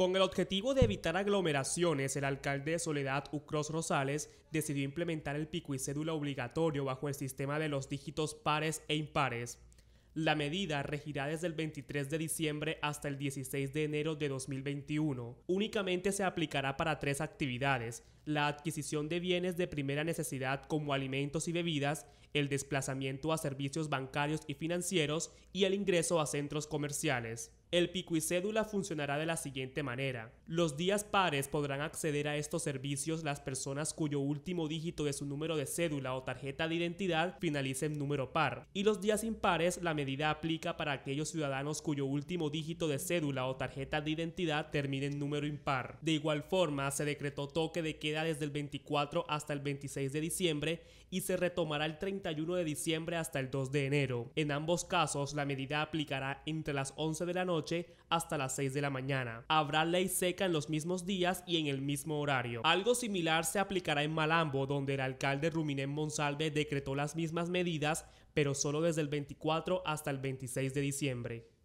Con el objetivo de evitar aglomeraciones, el alcalde de Soledad Ucros Rosales decidió implementar el pico y cédula obligatorio bajo el sistema de los dígitos pares e impares. La medida regirá desde el 23 de diciembre hasta el 16 de enero de 2021. Únicamente se aplicará para tres actividades, la adquisición de bienes de primera necesidad como alimentos y bebidas, el desplazamiento a servicios bancarios y financieros y el ingreso a centros comerciales. El pico y cédula funcionará de la siguiente manera. Los días pares podrán acceder a estos servicios las personas cuyo último dígito de su número de cédula o tarjeta de identidad finalice en número par. Y los días impares la medida aplica para aquellos ciudadanos cuyo último dígito de cédula o tarjeta de identidad termine en número impar. De igual forma, se decretó toque de queda desde el 24 hasta el 26 de diciembre y se retomará el 31 de diciembre hasta el 2 de enero. En ambos casos, la medida aplicará entre las 11 de la noche hasta las 6 de la mañana. Habrá ley seca en los mismos días y en el mismo horario. Algo similar se aplicará en Malambo, donde el alcalde Ruminén Monsalve decretó las mismas medidas, pero solo desde el 24 hasta el 26 de diciembre.